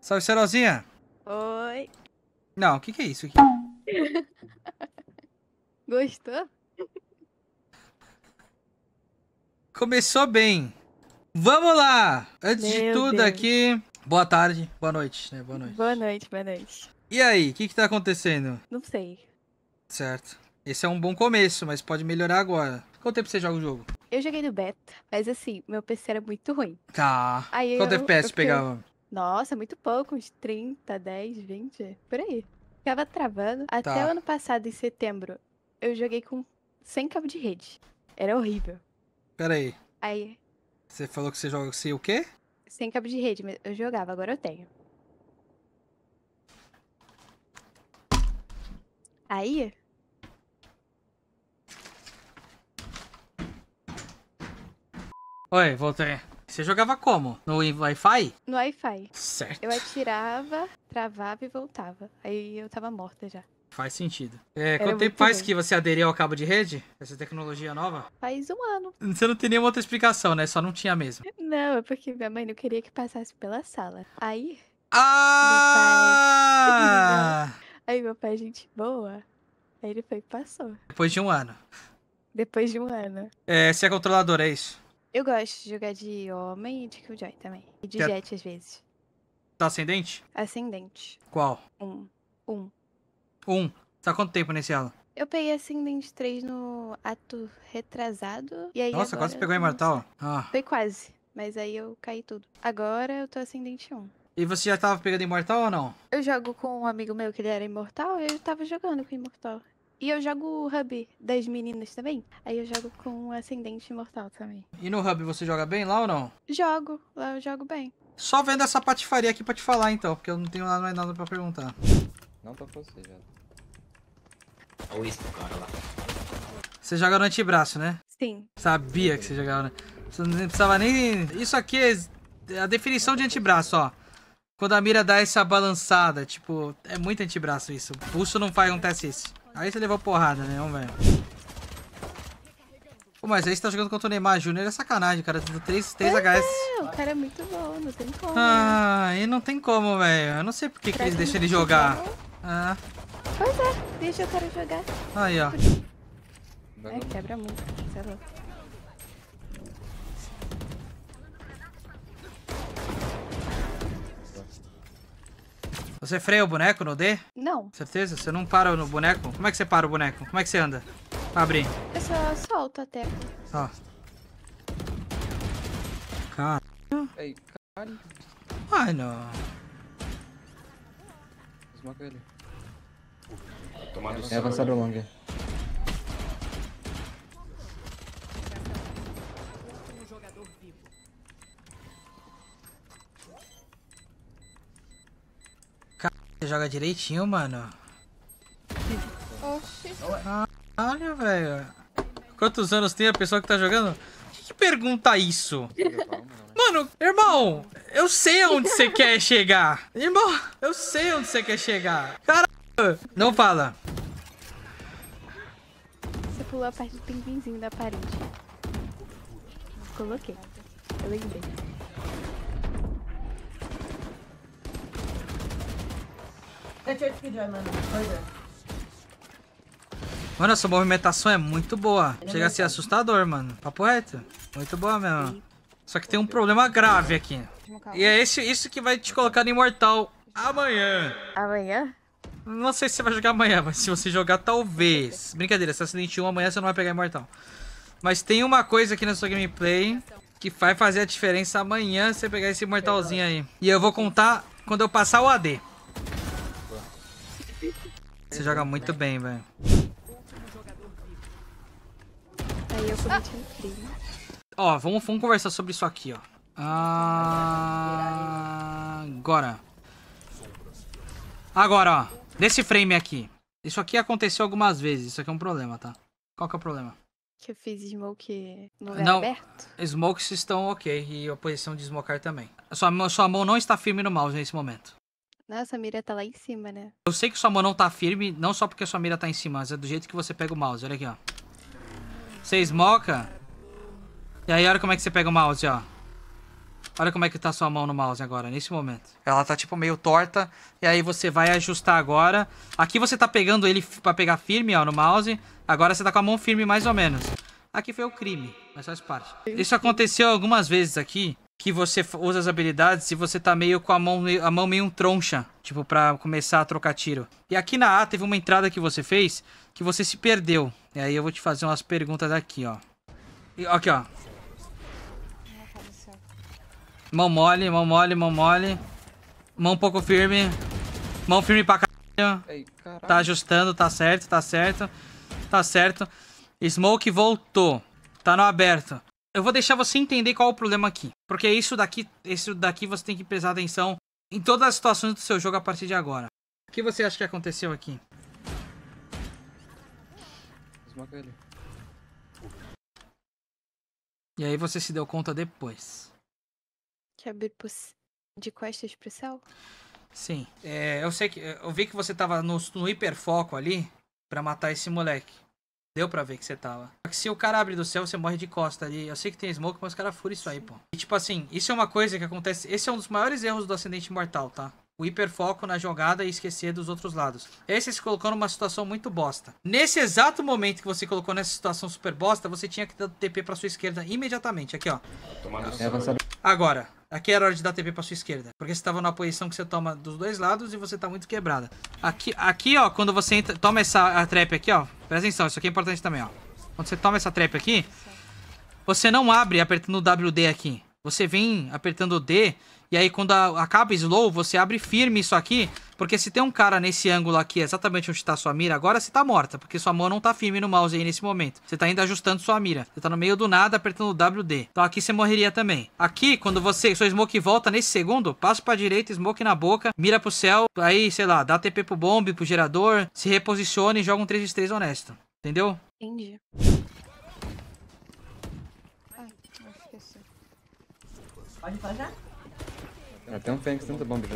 Salve, Serozinha. Oi. Não, o que, que é isso aqui? Gostou? Começou bem. Vamos lá! Antes Meu de tudo Deus. aqui, boa tarde, boa noite, né? Boa noite. Boa noite, boa noite. E aí, o que que tá acontecendo? Não sei. Certo. Esse é um bom começo, mas pode melhorar agora. Quanto tempo você joga o jogo? Eu joguei no beta, mas assim, meu PC era muito ruim. Tá. Aí Quanto eu, FPS eu, pegava? Nossa, muito pouco, uns 30, 10, 20, por aí. Ficava travando. Até tá. o ano passado, em setembro, eu joguei com 100 cabo de rede. Era horrível. Pera aí. Aí. Você falou que você joga sem o quê? Sem cabo de rede, mas eu jogava, agora eu tenho. Aí. Oi, voltei. Você jogava como? No Wi-Fi? No Wi-Fi. Certo. Eu atirava, travava e voltava. Aí eu tava morta já. Faz sentido. É, Era quanto tempo faz bem. que você aderiu ao cabo de rede? Essa tecnologia nova? Faz um ano. Você não tem nenhuma outra explicação, né? Só não tinha mesmo. Não, é porque minha mãe não queria que passasse pela sala. Aí. Ah! Meu pai... Aí meu pai, gente boa. Aí ele foi e passou. Depois de um ano. Depois de um ano. É, você é controlador, é isso? Eu gosto de jogar de homem e de Killjoy também. E de Quer- Jet às vezes. Tá ascendente? Ascendente. Qual? Um. Um. Um. Tá quanto tempo nesse ano? Eu peguei Ascendente 3 no ato retrasado. E aí Nossa, quase pegou Imortal. Ah. Foi quase, mas aí eu caí tudo. Agora eu tô ascendente 1. E você já tava pegando Imortal ou não? Eu jogo com um amigo meu que ele era imortal, eu tava jogando com imortal. E eu jogo o Hub das meninas também. Aí eu jogo com o Ascendente Imortal também. E no Hub você joga bem lá ou não? Jogo, lá eu jogo bem. Só vendo essa patifaria aqui pra te falar então, porque eu não tenho mais nada pra perguntar. Não com você, já. Olha isso pro cara lá. Você joga no antebraço, né? Sim. Sabia que você jogava, né? Você não precisava nem. Isso aqui é, é a definição de antebraço, ó. Quando a mira dá essa balançada, tipo, é muito antebraço isso. O pulso não faz teste isso. Aí você levou porrada, né, velho? Pô, mas aí você tá jogando contra o Neymar Júnior é sacanagem, cara. 3, 3 HS. É, o cara é muito bom, não tem como. Ah, e não tem como, velho. Eu não sei por que, eles deixam ele jogar. Ah. Pois é, deixa o cara jogar. Aí, ó. É, quebra muito, sei Você freia o boneco no D? Não. Certeza? Você não para no boneco? Como é que você para o boneco? Como é que você anda? Abre. Eu só solto até. Ó. Caralho. Ei, caralho. Ai, não. Esmaga ele. Tomado é, é avançado longa. Você joga direitinho, mano. Oxi. Ah, olha, velho. Quantos anos tem a pessoa que tá jogando? Que, pergunta isso? Mano, irmão, eu sei onde você quer chegar. Irmão, eu sei onde você quer chegar. Caralho. Não fala. Você pulou a parte do pinguinzinho da parede. Coloquei. Eu lembrei. Deixa eu mano. É. Mano, essa movimentação é muito boa. É Chega a ser assustador, mano. Papo reto. Muito boa mesmo. Só que tem um problema grave aqui. E é esse, isso que vai te colocar no Imortal amanhã. Amanhã? Não sei se você vai jogar amanhã, mas se você jogar, talvez. Brincadeira, se acidente 1 amanhã você não vai pegar Imortal. Mas tem uma coisa aqui na sua gameplay que vai fazer a diferença amanhã você pegar esse Imortalzinho aí. E eu vou contar quando eu passar o AD. Você joga muito bem, velho. Aí eu cometi ah. um crime. Ó, vamos, vamos conversar sobre isso aqui, ó. Ah, agora. Agora, ó. Nesse frame aqui. Isso aqui aconteceu algumas vezes. Isso aqui é um problema, tá? Qual que é o problema? Que eu fiz smoke no lugar aberto? Smokes estão ok. E a posição de smocar também. sua, sua mão não está firme no mouse nesse momento. Nossa, a mira tá lá em cima, né? Eu sei que sua mão não tá firme, não só porque sua mira tá em cima, mas é do jeito que você pega o mouse. Olha aqui, ó. Você esmoca. E aí, olha como é que você pega o mouse, ó. Olha como é que tá sua mão no mouse agora, nesse momento. Ela tá, tipo, meio torta. E aí você vai ajustar agora. Aqui você tá pegando ele pra pegar firme, ó, no mouse. Agora você tá com a mão firme, mais ou menos. Aqui foi o crime, mas faz parte. Isso aconteceu algumas vezes aqui que você usa as habilidades se você tá meio com a mão, a mão meio um troncha, tipo, pra começar a trocar tiro. E aqui na A teve uma entrada que você fez que você se perdeu. E aí eu vou te fazer umas perguntas aqui, ó. E, aqui, ó. Mão mole, mão mole, mão mole. Mão um pouco firme. Mão firme pra caralho. tá ajustando, tá certo, tá certo. Tá certo. Smoke voltou. Tá no aberto. Eu vou deixar você entender qual é o problema aqui. Porque é isso daqui, isso daqui você tem que prestar atenção em todas as situações do seu jogo a partir de agora. O que você acha que aconteceu aqui? Esmaga ele. E aí você se deu conta depois. Que abrir é de costas pro céu? Sim. É, eu sei que. Eu vi que você tava no, no hiperfoco ali para matar esse moleque. Deu pra ver que você tava. Só que se o cara abre do céu, você morre de costa ali. Eu sei que tem smoke, mas o cara fura isso aí, pô. E tipo assim, isso é uma coisa que acontece. Esse é um dos maiores erros do acidente mortal, tá? O hiperfoco na jogada e esquecer dos outros lados. Esse aí você se colocou numa situação muito bosta. Nesse exato momento que você colocou nessa situação super bosta, você tinha que dar TP pra sua esquerda imediatamente. Aqui, ó. É Agora, Aqui era hora de dar TP pra sua esquerda. Porque você tava numa posição que você toma dos dois lados e você tá muito quebrada. Aqui, aqui ó, quando você entra, toma essa a trap aqui, ó. Presta atenção, isso aqui é importante também, ó. Quando você toma essa trap aqui, você não abre apertando o WD aqui. Você vem apertando o D e aí quando a, acaba slow, você abre firme isso aqui, porque se tem um cara nesse ângulo aqui, exatamente onde está sua mira, agora você está morta, porque sua mão não está firme no mouse aí nesse momento. Você está ainda ajustando sua mira. Você está no meio do nada apertando WD. Então aqui você morreria também. Aqui, quando você, sua smoke volta nesse segundo, passa para direita, smoke na boca, mira pro céu, aí, sei lá, dá TP pro bomb, pro gerador, se reposiciona e joga um 3 de 3 honesto. Entendeu? Entendi. Pode fazer? tem um Fênix dentro da bomba já.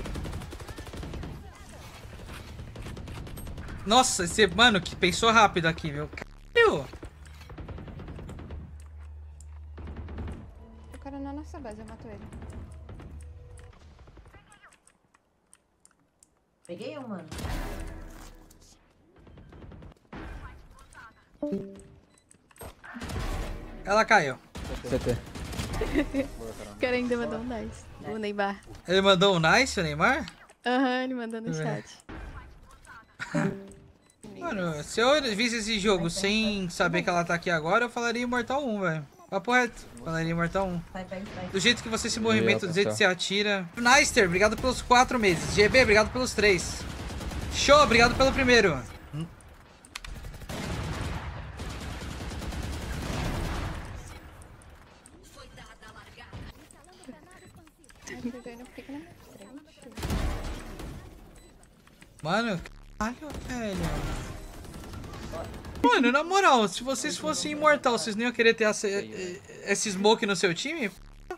Nossa, esse mano que pensou rápido aqui, viu? Caralho! O cara na nossa base, eu mato ele. Peguei um, mano. Ela caiu. CT. O cara ainda mandou um nice. O Neymar. Ele mandou um nice, o Neymar? Aham, uhum, ele mandou no é. chat. Mano, se eu visse esse jogo sem saber que ela tá aqui agora, eu falaria Imortal 1, velho. Papo reto, falaria Imortal 1. Do jeito que você se movimenta, do jeito que tá. você atira. Nyster, obrigado pelos 4 meses. GB, obrigado pelos 3. Show, obrigado pelo primeiro. Mano, caralho, velho. Mano, na moral, se vocês fossem imortal, vocês não iam querer ter essa, né? eh, esse smoke no seu time?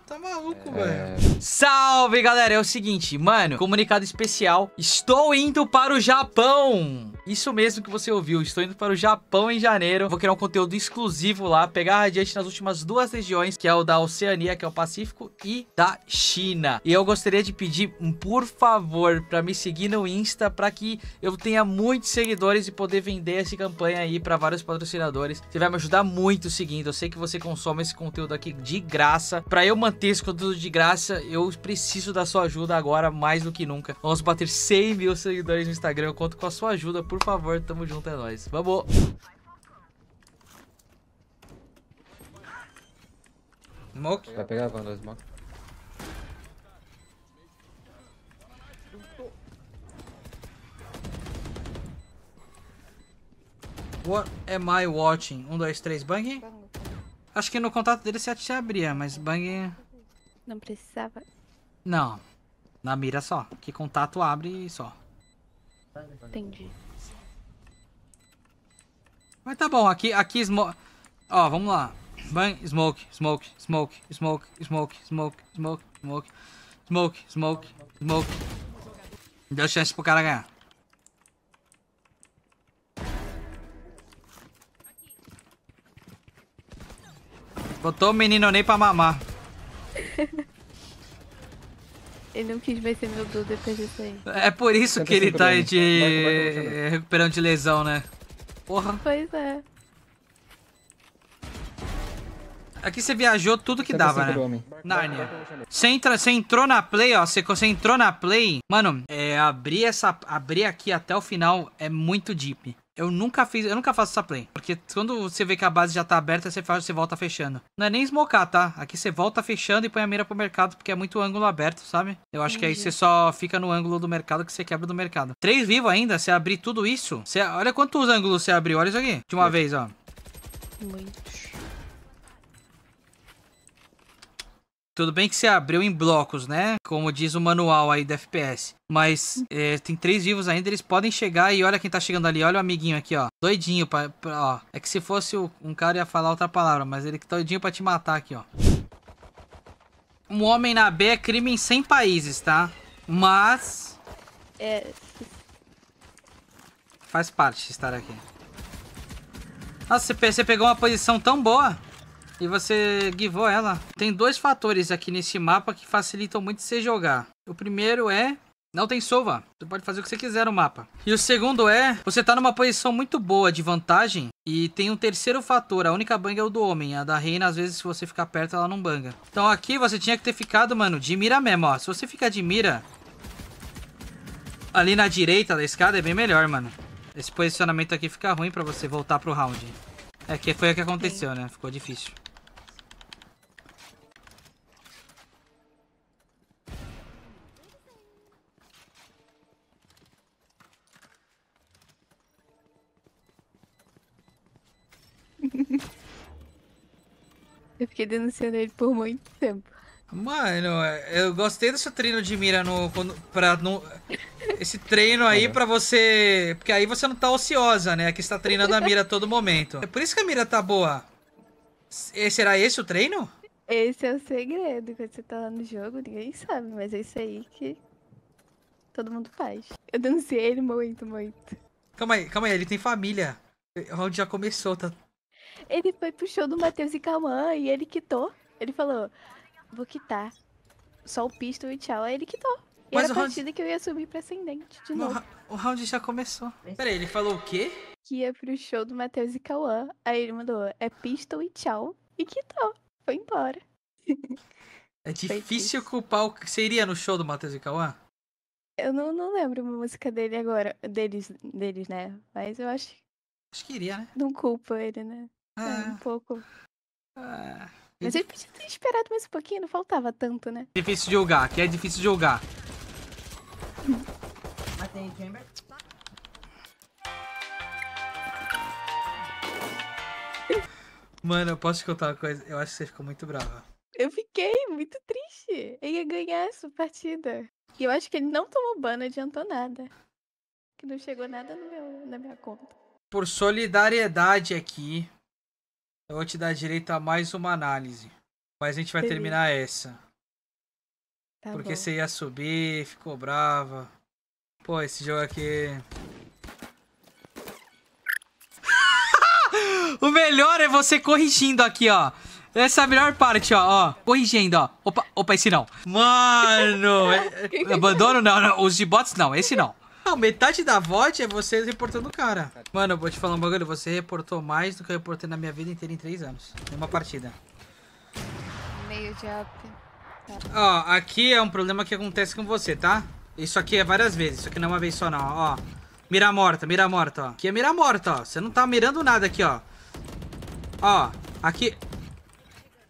Tá maluco, é... velho. Salve, galera. É o seguinte, mano. Comunicado especial. Estou indo para o Japão. Isso mesmo que você ouviu, estou indo para o Japão em janeiro, vou criar um conteúdo exclusivo lá, pegar radiante nas últimas duas regiões, que é o da Oceania, que é o Pacífico, e da China. E eu gostaria de pedir, por favor, para me seguir no Insta, para que eu tenha muitos seguidores e poder vender essa campanha aí para vários patrocinadores. Você vai me ajudar muito seguindo, eu sei que você consome esse conteúdo aqui de graça. Para eu manter esse conteúdo de graça, eu preciso da sua ajuda agora, mais do que nunca. Vamos bater 100 mil seguidores no Instagram, eu conto com a sua ajuda, por por favor, tamo junto, é nóis. Vamos! Smoke? Vai pegar a Vandal Smoke. What am I watching? Um, dois, três, bang. Acho que no contato dele se abria, mas bang... Não precisava. Não. Na mira só. Que contato abre e só. Entendi. Mas tá bom, aqui, aqui, smoke. Ó, vamos lá. Bang, smoke, smoke, smoke, smoke, smoke, smoke, smoke, smoke, smoke, smoke, smoke. Deu chance pro cara ganhar. Botou o menino nem pra mamar. ele não quis mais ser meu Dudu depois disso aí. É por isso que ele tá aí de... recuperando de lesão, né? Porra. Pois é. Aqui você viajou tudo que dava, né? Narnia. Você, entra, você entrou na Play, ó. Você, você entrou na Play. Mano, é, abrir, essa, abrir aqui até o final é muito deep. Eu nunca fiz, eu nunca faço essa play. Porque quando você vê que a base já tá aberta, você, faz, você volta fechando. Não é nem smocar, tá? Aqui você volta fechando e põe a mira pro mercado, porque é muito ângulo aberto, sabe? Eu acho Entendi. que aí você só fica no ângulo do mercado que você quebra do mercado. Três vivos ainda, você abrir tudo isso. Você, olha quantos ângulos você abriu, olha isso aqui. De uma é. vez, ó. Muitos. Tudo bem que você abriu em blocos, né? Como diz o manual aí da FPS. Mas é, tem três vivos ainda, eles podem chegar e olha quem tá chegando ali, olha o amiguinho aqui, ó. Doidinho pra. pra ó. É que se fosse o, um cara ia falar outra palavra, mas ele que tá doidinho pra te matar aqui, ó. Um homem na B é crime em 100 países, tá? Mas. É. Faz parte estar aqui. Nossa, você pegou uma posição tão boa. E você guivou ela. Tem dois fatores aqui nesse mapa que facilitam muito você jogar. O primeiro é não tem sova. Você pode fazer o que você quiser no mapa. E o segundo é, você tá numa posição muito boa de vantagem. E tem um terceiro fator. A única banga é o do homem. A da reina, às vezes, se você ficar perto, ela não banga. Então aqui você tinha que ter ficado, mano, de mira mesmo, ó. Se você ficar de mira... Ali na direita da escada é bem melhor, mano. Esse posicionamento aqui fica ruim pra você voltar pro round. É que foi o que aconteceu, né? Ficou difícil. fiquei denunciando ele por muito tempo. Mano, eu gostei desse treino de mira no. Quando, pra, no esse treino aí é. pra você. Porque aí você não tá ociosa, né? Aqui está treinando a mira a todo momento. É por isso que a mira tá boa. E será esse o treino? Esse é o segredo. Quando você tá lá no jogo, ninguém sabe, mas é isso aí que todo mundo faz. Eu denunciei ele muito, muito. Calma aí, calma aí, ele tem família. Onde já começou, tá ele foi pro show do Matheus e Cauã e ele quitou. Ele falou, vou quitar. Só o pistol e tchau. Aí ele quitou. E Mas era a partida round... que eu ia subir pra ascendente de novo. O round já começou. Peraí, ele falou o quê? Que ia pro show do Matheus e Cauã. Aí ele mandou, é pistol e tchau. E quitou. Foi embora. É difícil culpar o que seria no show do Matheus e Cauã? Eu não, não lembro uma música dele agora, deles, deles, né? Mas eu acho. Acho que iria, né? Não culpa ele, né? É, um ah. pouco. Ah, Mas ele podia ter esperado mais um pouquinho, não faltava tanto, né? Difícil de jogar, que é difícil de jogar. Matei Chamber. Mano, eu posso te contar uma coisa? Eu acho que você ficou muito brava. Eu fiquei muito triste. Eu ia ganhar essa partida. E eu acho que ele não tomou ban, não adiantou nada. Que não chegou nada no meu, na minha conta. Por solidariedade aqui, eu vou te dar direito a mais uma análise. Mas a gente vai terminar essa. Tá porque bom. você ia subir, ficou brava. Pô, esse jogo aqui. É o melhor é você corrigindo aqui, ó. Essa é a melhor parte, ó, ó. Corrigindo, ó. Opa, opa, esse não. Mano! É, é, abandono? Não, não. Os de bots não, esse não. Não ah, metade da VOD é você reportando o cara. Mano, eu vou te falar um bagulho. Você reportou mais do que eu reportei na minha vida inteira em três anos. Em uma partida. Meio de up. Ó, aqui é um problema que acontece com você, tá? Isso aqui é várias vezes. Isso aqui não é uma vez só, não. Ó, mira morta, mira morta, ó. Aqui é mira morta, ó. Você não tá mirando nada aqui, ó. Ó, aqui...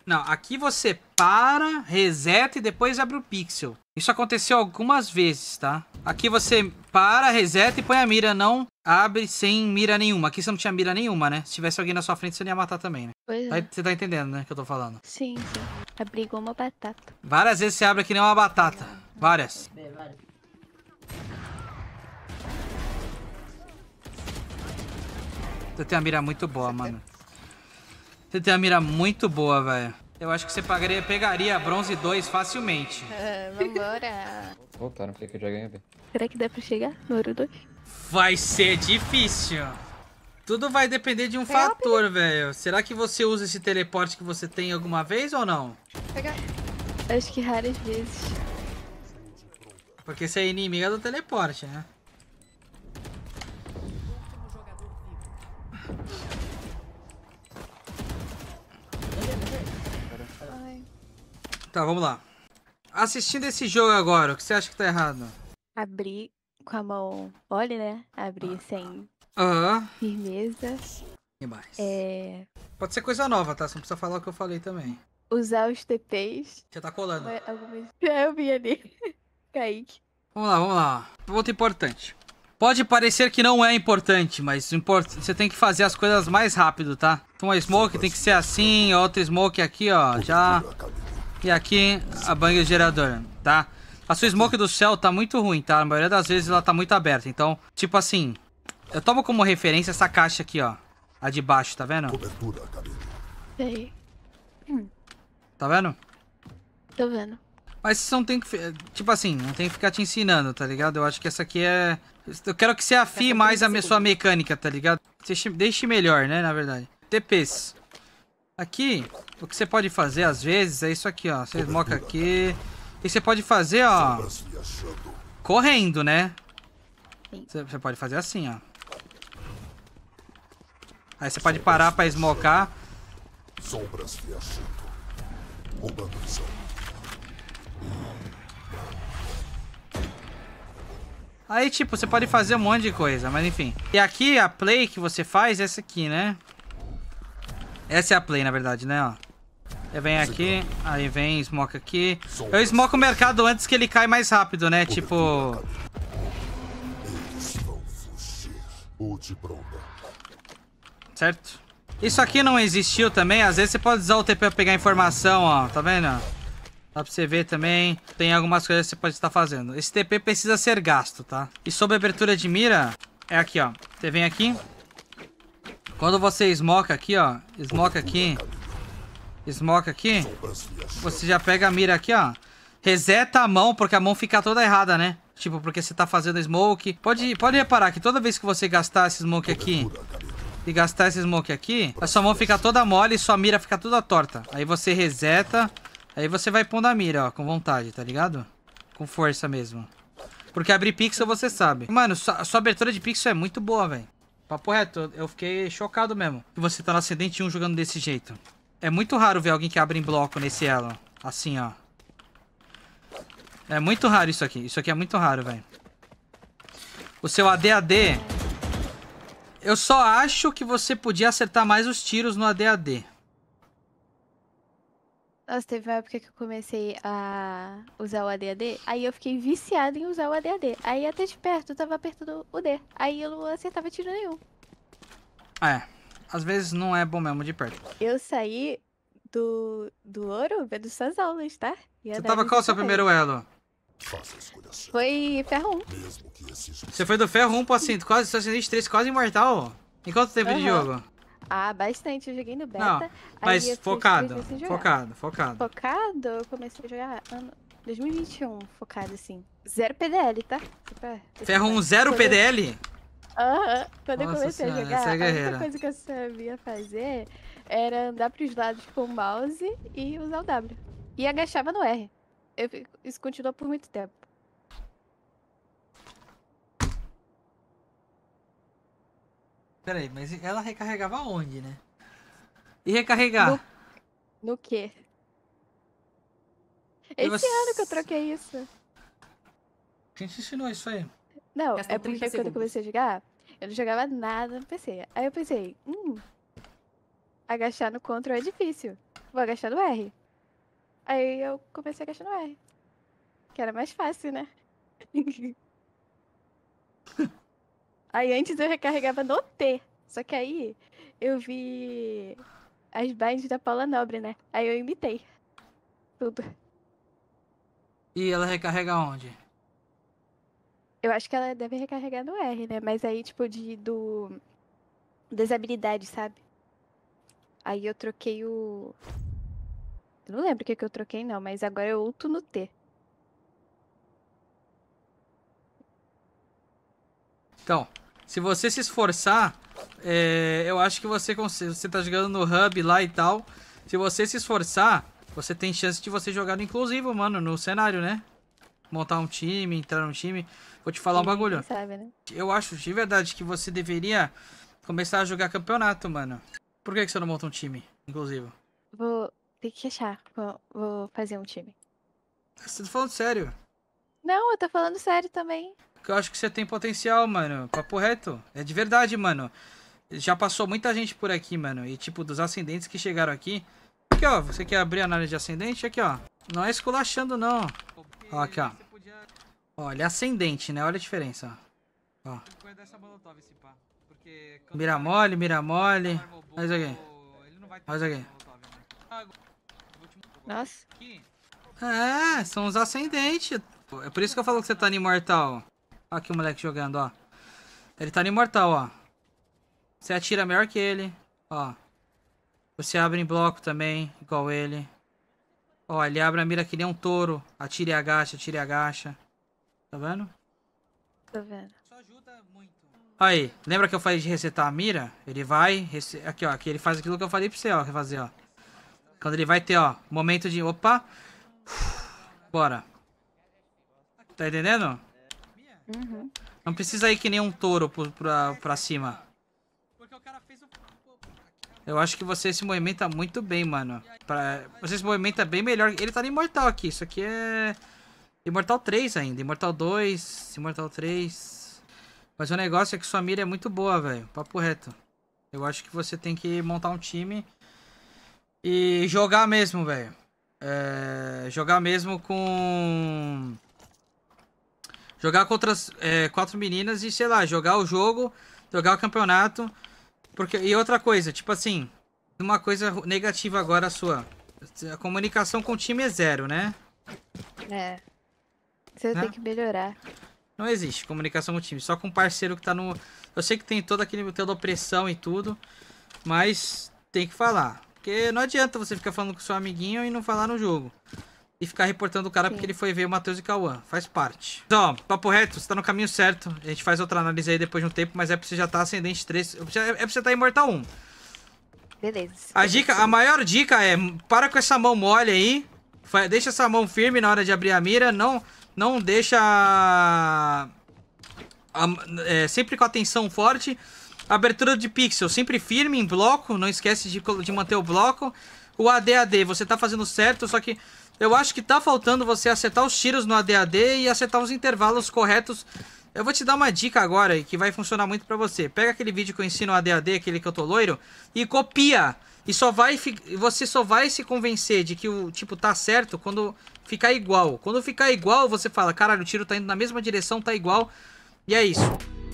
Não, aqui você para, reseta e depois abre o pixel. Isso aconteceu algumas vezes, tá? Aqui você para, reseta e põe a mira, não abre sem mira nenhuma. Aqui você não tinha mira nenhuma, né? Se tivesse alguém na sua frente, você não ia matar também, né? Pois é. Você tá entendendo, né, que eu tô falando? Sim, sim. Abri igual uma batata. Várias vezes você abre que nem uma batata. Várias. Você tem uma mira muito boa, mano. Você tem uma mira muito boa, velho. Eu acho que você pagaria, pegaria bronze 2 facilmente. É, vambora. Voltaram, fica que já ganhei, velho. Será que dá pra chegar no ouro 2? Vai ser difícil. Tudo vai depender de um fator, velho. Será que você usa esse teleporte que você tem alguma vez ou não? Pegar. Acho que raras vezes. Porque você é inimiga do teleporte, né? Tá, vamos lá. Assistindo esse jogo agora, o que você acha que tá errado? Abrir com a mão mole, né? Abrir ah. sem ah. firmeza. E mais? É... Pode ser coisa nova, tá? Você não precisa falar o que eu falei também. Usar os TPs. Você tá colando. Algumas... É, eu vi ali. Kaique. Vamos lá, vamos lá. Ponto importante. Pode parecer que não é importante, mas import... você tem que fazer as coisas mais rápido, tá? Então, smoke tem que ser assim, outra smoke aqui, ó, já. E aqui a bang geradora, tá? A sua smoke do céu tá muito ruim, tá? A maioria das vezes ela tá muito aberta. Então, tipo assim, eu tomo como referência essa caixa aqui, ó. A de baixo, tá vendo? Cobertura, Sei. Hum. Tá vendo? Tô vendo. Mas você não tem que. Tipo assim, não tem que ficar te ensinando, tá ligado? Eu acho que essa aqui é. Eu quero que você afie é mais a sua mecânica, tá ligado? Deixe, deixe melhor, né? Na verdade. TPs. Aqui, o que você pode fazer às vezes é isso aqui, ó. Você moca aqui. E você pode fazer, ó. Correndo, né? Você pode fazer assim, ó. Aí você pode parar pra esmocar. Sombras viajando. Roubando visão. Aí, tipo, você pode fazer um monte de coisa, mas enfim. E aqui, a play que você faz é essa aqui, né? Essa é a play, na verdade, né, ó. eu vem aqui, aí vem, smoke aqui. Eu smoke o mercado antes que ele cai mais rápido, né? Tipo... Certo? Isso aqui não existiu também. Às vezes você pode usar o TP pra pegar informação, ó. Tá vendo? Dá pra você ver também. Tem algumas coisas que você pode estar fazendo. Esse TP precisa ser gasto, tá? E sobre abertura de mira, é aqui, ó. Você vem aqui, quando você smoke aqui, ó. Smoke aqui. Smoke aqui. Você já pega a mira aqui, ó. Reseta a mão, porque a mão fica toda errada, né? Tipo, porque você tá fazendo smoke. Pode, pode reparar que toda vez que você gastar esse smoke aqui e gastar esse smoke aqui, a sua mão fica toda mole e sua mira fica toda torta. Aí você reseta, aí você vai pondo a mira, ó, com vontade, tá ligado? Com força mesmo. Porque abrir pixel você sabe. Mano, sua, sua abertura de pixel é muito boa, velho. Papo reto, eu fiquei chocado mesmo. Que você tá no acidente 1 jogando desse jeito. É muito raro ver alguém que abre em bloco nesse elo. Assim, ó. É muito raro isso aqui. Isso aqui é muito raro, velho. O seu ADAD... Eu só acho que você podia acertar mais os tiros no ADAD. Nossa, teve uma época que eu comecei a usar o ADAD, aí eu fiquei viciada em usar o ADAD. Aí até de perto eu tava apertando o D, aí eu não acertava tiro nenhum. É, às vezes não é bom mesmo de perto. Eu saí do, do ouro vendo suas aulas, tá? E Você tava qual o seu primeiro elo? Foi ferro 1. Você foi do ferro 1 pro assim, quase, 3, quase imortal? Em quanto tempo uhum. de jogo? Ah, bastante. Eu joguei no beta. Não, mas focado, focado, focado. Focado, eu comecei a jogar ano 2021, focado assim. Zero PDL, tá? Ferro um zero PDL? Aham, quando Nossa eu comecei senhora, a jogar, é a única coisa que eu sabia fazer era andar pros lados com o mouse e usar o W. E agachava no R. Eu... isso continuou por muito tempo. Peraí, mas ela recarregava onde, né? E recarregar? No, no quê? Esse você... ano que eu troquei isso. Quem te ensinou isso aí? Não, Gastou é porque segundos. quando eu comecei a jogar, eu não jogava nada no PC. Aí eu pensei, hum, agachar no Ctrl é difícil. Vou agachar no R. Aí eu comecei a agachar no R. Que era mais fácil, né? Aí antes eu recarregava no T. Só que aí eu vi as binds da Paula Nobre, né? Aí eu imitei. Tudo. E ela recarrega onde? Eu acho que ela deve recarregar no R, né? Mas aí, tipo, de do. Das habilidades, sabe? Aí eu troquei o. Eu não lembro o que, que eu troquei, não, mas agora eu é ulto no T. Então, se você se esforçar, é, eu acho que você você tá jogando no hub lá e tal. Se você se esforçar, você tem chance de você jogar no inclusivo, mano, no cenário, né? Montar um time, entrar num time. Vou te falar Sim, um bagulho. Sabe, né? Eu acho de verdade que você deveria começar a jogar campeonato, mano. Por que, que você não monta um time, inclusivo? Vou ter que achar. Vou, vou fazer um time. Você tá falando sério? Não, eu tô falando sério também que eu acho que você tem potencial, mano. Papo reto. É de verdade, mano. Já passou muita gente por aqui, mano. E, tipo, dos ascendentes que chegaram aqui. Aqui, ó. Você quer abrir a análise de ascendente? Aqui, ó. Não é esculachando, não. Ó, aqui, ó. Olha, ascendente, né? Olha a diferença, ó. Mira mole, mira mole. Mais alguém. Mais alguém. Nossa. É, são os ascendentes. É por isso que eu falo que você tá no imortal. Aqui o moleque jogando, ó. Ele tá no imortal, ó. Você atira melhor que ele, ó. Você abre em bloco também, igual ele. Ó, ele abre a mira que nem um touro. Atira e agacha, atira e agacha. Tá vendo? Tá vendo. Aí, lembra que eu falei de resetar a mira? Ele vai... Aqui, ó. Aqui ele faz aquilo que eu falei pra você, ó. Que fazer, ó. Quando ele vai ter, ó. Momento de... Opa! Bora. Tá entendendo? Uhum. Não precisa ir que nem um touro pra, pra cima. Eu acho que você se movimenta muito bem, mano. Pra... Você se movimenta bem melhor. Ele tá no Imortal aqui. Isso aqui é... Imortal 3 ainda. Imortal 2, Imortal 3. Mas o negócio é que sua mira é muito boa, velho. Papo reto. Eu acho que você tem que montar um time e jogar mesmo, velho. É... Jogar mesmo com... Jogar contra as, é, quatro meninas e, sei lá, jogar o jogo, jogar o campeonato. Porque, e outra coisa, tipo assim, uma coisa negativa agora a sua. A comunicação com o time é zero, né? É. Você né? tem que melhorar. Não existe comunicação com o time, só com o parceiro que tá no. Eu sei que tem todo aquele toda opressão e tudo, mas tem que falar. Porque não adianta você ficar falando com seu amiguinho e não falar no jogo e ficar reportando o cara Sim. porque ele foi ver o Matheus e Cauã. Faz parte. Então, ó, papo reto, você tá no caminho certo. A gente faz outra análise aí depois de um tempo, mas é pra você já estar tá ascendente 3. É pra você estar é tá imortal 1. Beleza. A dica, a maior dica é para com essa mão mole aí. Deixa essa mão firme na hora de abrir a mira. Não, não deixa. A, é, sempre com atenção forte. Abertura de pixel, sempre firme em bloco. Não esquece de, de manter o bloco. O ADAD, você tá fazendo certo, só que eu acho que tá faltando você acertar os tiros no ADAD e acertar os intervalos corretos. Eu vou te dar uma dica agora que vai funcionar muito pra você. Pega aquele vídeo que eu ensino ADAD, aquele que eu tô loiro, e copia. E só vai você só vai se convencer de que o tipo tá certo quando ficar igual. Quando ficar igual, você fala, caralho, o tiro tá indo na mesma direção, tá igual. E é isso.